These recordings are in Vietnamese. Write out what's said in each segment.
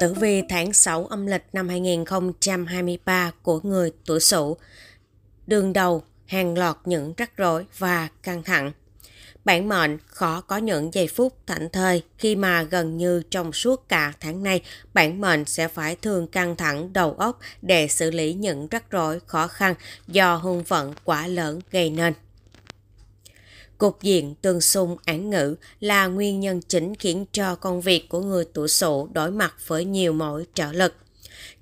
tử vi tháng 6 âm lịch năm 2023 của người tuổi Sửu. Đường đầu hàng loạt những rắc rối và căng thẳng. Bản mệnh khó có những giây phút thảnh thơi khi mà gần như trong suốt cả tháng nay, bản mệnh sẽ phải thường căng thẳng đầu óc để xử lý những rắc rối khó khăn do hung vận quả lớn gây nên. Cục diện tương xung án ngữ là nguyên nhân chính khiến cho công việc của người tuổi sổ đối mặt với nhiều mối trở lực.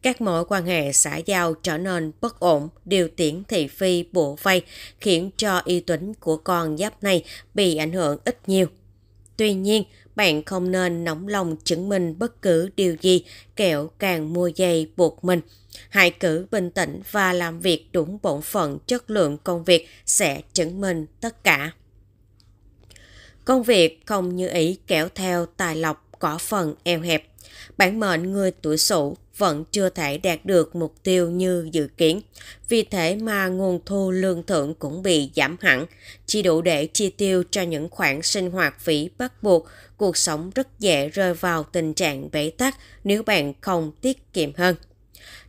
Các mối quan hệ xã giao trở nên bất ổn, điều tiễn thị phi bộ vây, khiến cho y tuấn của con giáp này bị ảnh hưởng ít nhiều. Tuy nhiên, bạn không nên nóng lòng chứng minh bất cứ điều gì, kẻo càng mua dây buộc mình. Hãy cử bình tĩnh và làm việc đúng bổn phận chất lượng công việc sẽ chứng minh tất cả. Công việc không như ý kéo theo tài lộc có phần eo hẹp. Bản mệnh người tuổi sửu vẫn chưa thể đạt được mục tiêu như dự kiến. Vì thế mà nguồn thu lương thưởng cũng bị giảm hẳn, chỉ đủ để chi tiêu cho những khoản sinh hoạt phí bắt buộc. Cuộc sống rất dễ rơi vào tình trạng bế tắc nếu bạn không tiết kiệm hơn.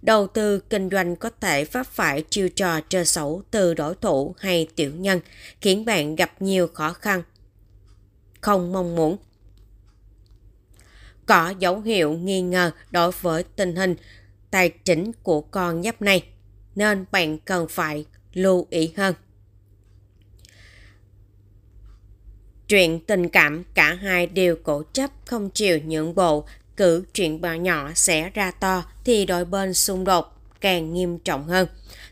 Đầu tư kinh doanh có thể vấp phải chiêu trò trơ xấu từ đối thủ hay tiểu nhân, khiến bạn gặp nhiều khó khăn không mong muốn. Có dấu hiệu nghi ngờ đối với tình hình tài chính của con giáp này, nên bạn cần phải lưu ý hơn. Chuyện tình cảm cả hai đều cổ chấp không chịu nhượng bộ, cứ chuyện bà nhỏ sẽ ra to thì đôi bên xung đột càng nghiêm trọng hơn.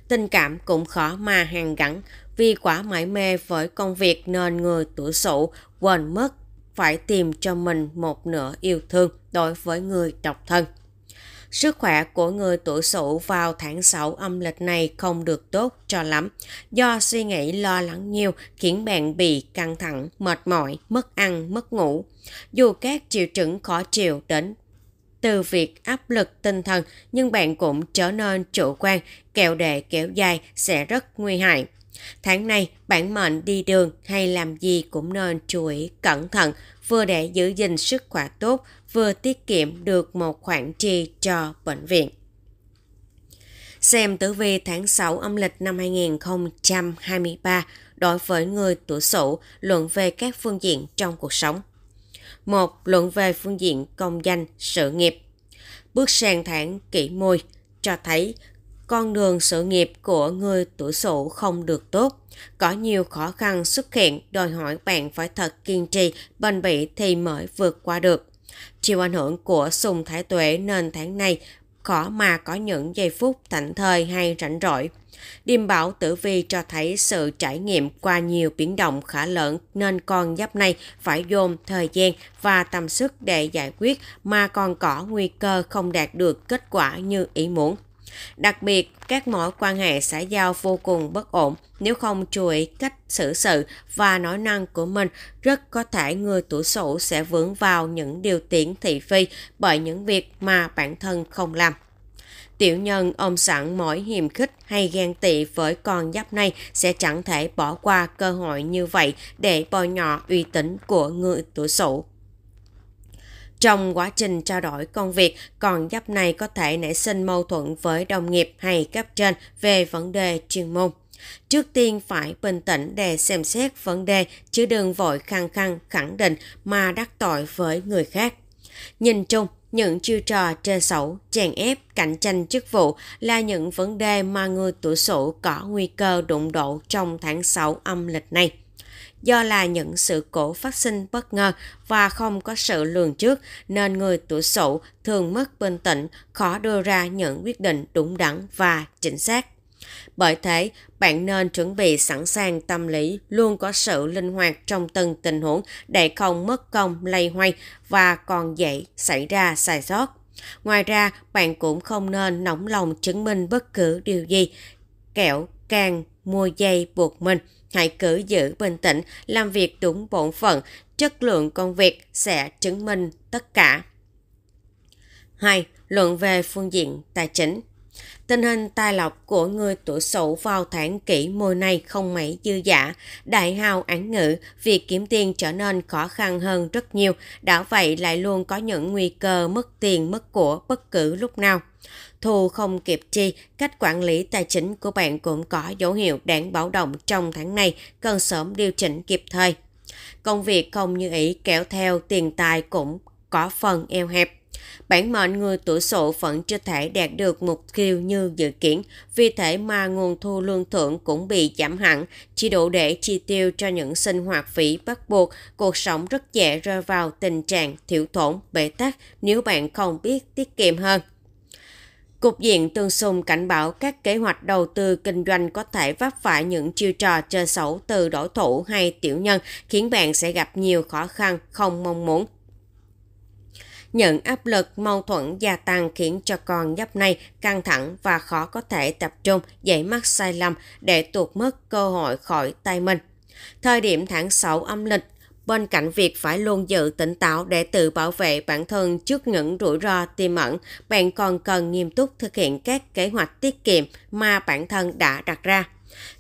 Tình cảm cũng khó mà hàn gắn vì quá mải mê với công việc nên người tuổi sửu quên mất phải tìm cho mình một nửa yêu thương đối với người độc thân. Sức khỏe của người tuổi Sửu vào tháng 6 âm lịch này không được tốt cho lắm, do suy nghĩ lo lắng nhiều khiến bạn bị căng thẳng, mệt mỏi, mất ăn, mất ngủ. Dù các triệu chứng khó chịu đến từ việc áp lực tinh thần nhưng bạn cũng trở nên chủ quan, kẹo đệ kéo dài sẽ rất nguy hại. Tháng này, bản mệnh đi đường hay làm gì cũng nên chú ý cẩn thận, vừa để giữ gìn sức khỏe tốt, vừa tiết kiệm được một khoản chi cho bệnh viện. Xem tử vi tháng 6 âm lịch năm 2023 đối với người tuổi Sửu luận về các phương diện trong cuộc sống. một Luận về phương diện công danh, sự nghiệp. Bước sang tháng kỷ mùi cho thấy con đường sự nghiệp của người tuổi sửu không được tốt. Có nhiều khó khăn xuất hiện đòi hỏi bạn phải thật kiên trì, bền bỉ thì mới vượt qua được. Chiều ảnh hưởng của sùng thái tuệ nên tháng này khó mà có những giây phút thảnh thời hay rảnh rỗi. Điềm bảo tử vi cho thấy sự trải nghiệm qua nhiều biến động khá lớn nên con giáp này phải dồn thời gian và tâm sức để giải quyết mà còn có nguy cơ không đạt được kết quả như ý muốn. Đặc biệt, các mối quan hệ xã giao vô cùng bất ổn nếu không chú ý cách xử sự và nói năng của mình, rất có thể người tuổi sổ sẽ vướng vào những điều tiễn thị phi bởi những việc mà bản thân không làm. Tiểu nhân ôm sẵn mỗi hiềm khích hay ghen tị với con giáp này sẽ chẳng thể bỏ qua cơ hội như vậy để bồi nhỏ uy tín của người tuổi sổ. Trong quá trình trao đổi công việc, còn giáp này có thể nảy sinh mâu thuẫn với đồng nghiệp hay cấp trên về vấn đề chuyên môn. Trước tiên phải bình tĩnh để xem xét vấn đề, chứ đừng vội khăng khăng khẳng định mà đắc tội với người khác. Nhìn chung, những chiêu trò trê xấu, chèn ép, cạnh tranh chức vụ là những vấn đề mà người tuổi sửu có nguy cơ đụng độ trong tháng 6 âm lịch này do là những sự cố phát sinh bất ngờ và không có sự lường trước nên người tuổi sửu thường mất bình tĩnh, khó đưa ra những quyết định đúng đắn và chính xác. Bởi thế, bạn nên chuẩn bị sẵn sàng tâm lý, luôn có sự linh hoạt trong từng tình huống để không mất công lây hoay và còn dễ xảy ra sai sót. Ngoài ra, bạn cũng không nên nóng lòng chứng minh bất cứ điều gì, kẻo càng mua dây buộc mình. Hãy cứ giữ bình tĩnh, làm việc đúng bổn phận, chất lượng công việc sẽ chứng minh tất cả. 2. Luận về phương diện tài chính Tình hình tài lộc của người tuổi sửu vào tháng kỷ mùi này không mấy dư giả. Đại hào án ngữ, việc kiếm tiền trở nên khó khăn hơn rất nhiều, đã vậy lại luôn có những nguy cơ mất tiền, mất của bất cứ lúc nào thu không kịp chi, cách quản lý tài chính của bạn cũng có dấu hiệu đáng báo động trong tháng này, cần sớm điều chỉnh kịp thời. Công việc không như ý kéo theo tiền tài cũng có phần eo hẹp. Bản mệnh người tuổi sổ vẫn chưa thể đạt được mục tiêu như dự kiến, vì thế mà nguồn thu lương thưởng cũng bị giảm hẳn, chỉ đủ để chi tiêu cho những sinh hoạt phí bắt buộc, cuộc sống rất dễ rơi vào tình trạng thiểu thốn, bể tắc nếu bạn không biết tiết kiệm hơn. Cục diện Tương Sung cảnh báo các kế hoạch đầu tư kinh doanh có thể vấp phải những chiêu trò chơi xấu từ đối thủ hay tiểu nhân, khiến bạn sẽ gặp nhiều khó khăn không mong muốn. Những áp lực mâu thuẫn gia tăng khiến cho con nhấp này căng thẳng và khó có thể tập trung, dễ mắc sai lầm để tuột mất cơ hội khỏi tay mình. Thời điểm tháng 6 âm lịch bên cạnh việc phải luôn giữ tỉnh táo để tự bảo vệ bản thân trước những rủi ro tiềm ẩn, bạn còn cần nghiêm túc thực hiện các kế hoạch tiết kiệm mà bản thân đã đặt ra.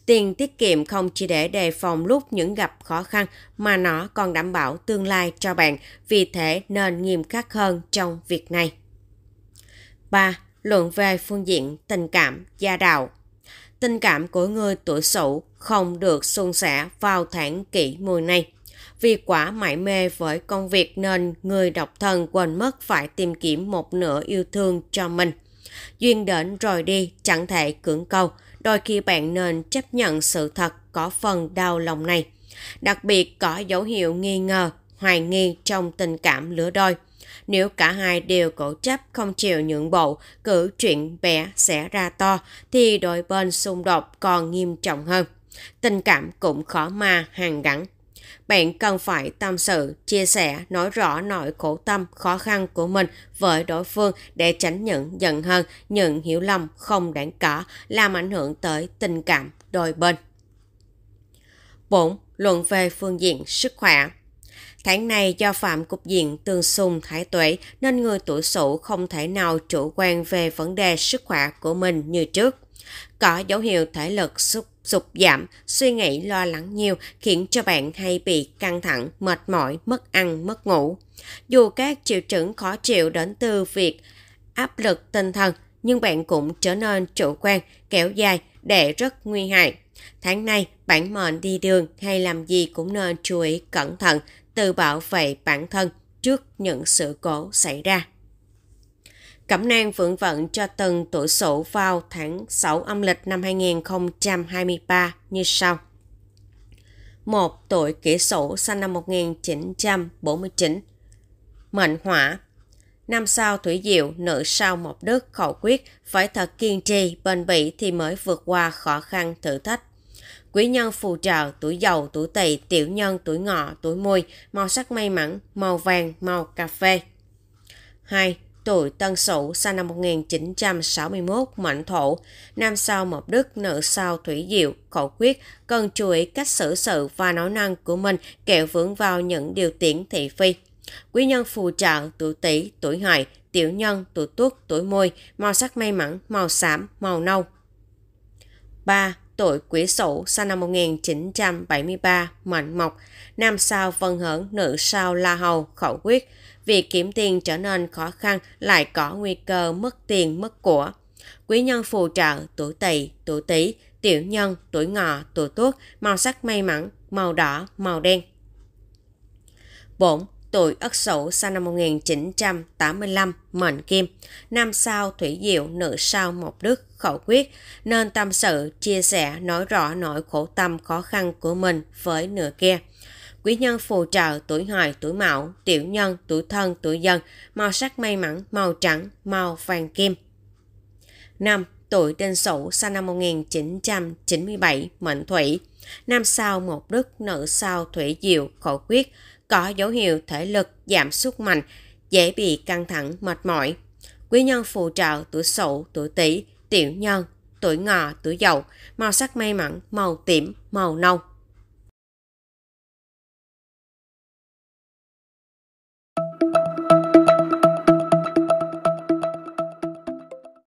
Tiền tiết kiệm không chỉ để đề phòng lúc những gặp khó khăn mà nó còn đảm bảo tương lai cho bạn, vì thế nên nghiêm khắc hơn trong việc này. 3. Luận về phương diện tình cảm, gia đạo Tình cảm của người tuổi sửu không được suôn sẻ vào tháng kỷ mùi này. Vì quả mải mê với công việc nên người độc thân quên mất phải tìm kiếm một nửa yêu thương cho mình. Duyên đến rồi đi, chẳng thể cưỡng cầu. Đôi khi bạn nên chấp nhận sự thật có phần đau lòng này. Đặc biệt có dấu hiệu nghi ngờ, hoài nghi trong tình cảm lứa đôi. Nếu cả hai đều cổ chấp không chịu nhượng bộ, cử chuyện bé sẽ ra to, thì đôi bên xung đột còn nghiêm trọng hơn. Tình cảm cũng khó mà hàng gắn bạn cần phải tâm sự, chia sẻ, nói rõ nỗi khổ tâm, khó khăn của mình với đối phương để tránh những giận hờn, những hiểu lầm không đáng có làm ảnh hưởng tới tình cảm đôi bên. 4. Luận về phương diện sức khỏe Tháng này do phạm cục diện tương xung thái tuệ nên người tuổi sửu không thể nào chủ quan về vấn đề sức khỏe của mình như trước. Có dấu hiệu thể lực sụt sụt giảm, suy nghĩ lo lắng nhiều khiến cho bạn hay bị căng thẳng, mệt mỏi, mất ăn, mất ngủ. Dù các triệu chứng khó chịu đến từ việc áp lực tinh thần, nhưng bạn cũng trở nên chủ quan, kéo dài để rất nguy hại. Tháng này, bản mệnh đi đường hay làm gì cũng nên chú ý cẩn thận, tự bảo vệ bản thân trước những sự cố xảy ra. Cẩm nang vượng vận cho từng tuổi sổ vào tháng 6 âm lịch năm 2023 như sau. 1. Tuổi kỷ sổ sinh năm 1949 Mệnh hỏa Năm sau thủy diệu, nữ sau một đức, khẩu quyết, phải thật kiên trì, bền bỉ thì mới vượt qua khó khăn thử thách. Quý nhân phù trợ, tuổi giàu tuổi tỵ, tiểu nhân, tuổi ngọ, tuổi mùi, màu sắc may mắn, màu vàng, màu cà phê. 2 tuổi Tân Sửu sinh năm 1961, mệnh thổ, nam sao mộc đức, nữ sao thủy diệu, khẩu quyết, cần chú ý cách xử sự và nói năng của mình kẹo vướng vào những điều tiễn thị phi. Quý nhân phù trợ tuổi tỵ, tuổi hợi, tiểu nhân, tuổi tuất, tuổi mùi, màu sắc may mắn, màu xám, màu nâu. 3. Tuổi quý Sửu sinh năm 1973, mệnh mộc, nam sao Vân Hưởng, nữ sao La Hầu, khẩu quyết, việc kiếm tiền trở nên khó khăn lại có nguy cơ mất tiền mất của. Quý nhân phù trợ tuổi tỵ, tuổi tý, tiểu nhân, tuổi ngọ, tuổi tuất, màu sắc may mắn, màu đỏ, màu đen. 4. Tuổi Ất Sửu sinh năm 1985, mệnh Kim, nam sao thủy diệu, nữ sao mộc đức, khẩu quyết, nên tâm sự, chia sẻ, nói rõ nỗi khổ tâm khó khăn của mình với nửa kia quý nhân phù trợ tuổi hợi, tuổi mão, tiểu nhân, tuổi thân, tuổi dần, màu sắc may mắn, màu trắng, màu vàng kim. 5. Tuổi Đinh Sửu sinh năm 1997, mệnh thủy. Nam sao một đức, nữ sao thủy diệu, khổ quyết, có dấu hiệu thể lực giảm sút mạnh, dễ bị căng thẳng, mệt mỏi. Quý nhân phù trợ tuổi Sửu, tuổi Tỵ, tiểu nhân, tuổi Ngọ, tuổi Dậu, màu sắc may mắn, màu tím, màu nâu.